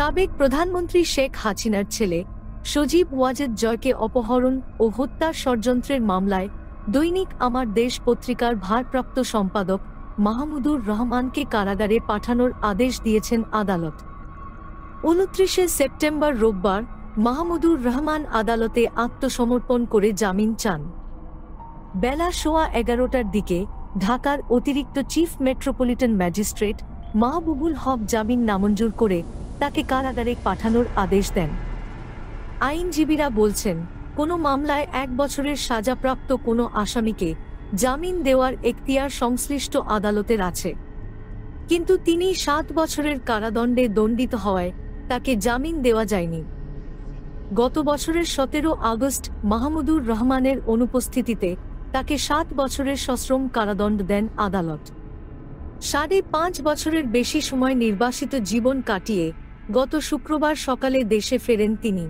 সাবেক প্রধানমন্ত্রী শেখ হাসিনার ছেলে সজীব ওয়াজেদ জয়কে অপহরণ ও হত্যা ষড়যন্ত্রের মামলায় দৈনিক আমার দেশ পত্রিকার ভারপ্রাপ্ত সম্পাদক মাহমুদুর রহমানকে কারাগারে পাঠানোর আদেশ দিয়েছেন আদালত উনত্রিশে সেপ্টেম্বর রোববার মাহমুদুর রহমান আদালতে আত্মসমর্পণ করে জামিন চান বেলা সোয়া এগারোটার দিকে ঢাকার অতিরিক্ত chief metropolitan magistrate Mahbubul Haque জামিন নামঞ্জুর করে তাকে কারাগারে পাঠানোর আদেশ দেন আইনজীবীরা বলছেন কোনো মামলায় এক বছরের সাজাপ্রাপ্ত কোনো আসামিকে জামিন দেওয়ার এখতিয়ার সংশ্লিষ্ট আদালতের আছে কিন্তু তিনি সাত বছরের কারাদণ্ডে দণ্ডিত হওয়ায় তাকে জামিন দেওয়া যায়নি গত বছরের সতেরো আগস্ট মাহমুদুর রহমানের অনুপস্থিতিতে তাকে সাত বছরের সশ্রম কারাদণ্ড দেন আদালত সাড়ে পাঁচ বছরের বেশি সময় নির্বাসিত জীবন কাটিয়ে গত শুক্রবার সকালে দেশে ফেরেন তিনি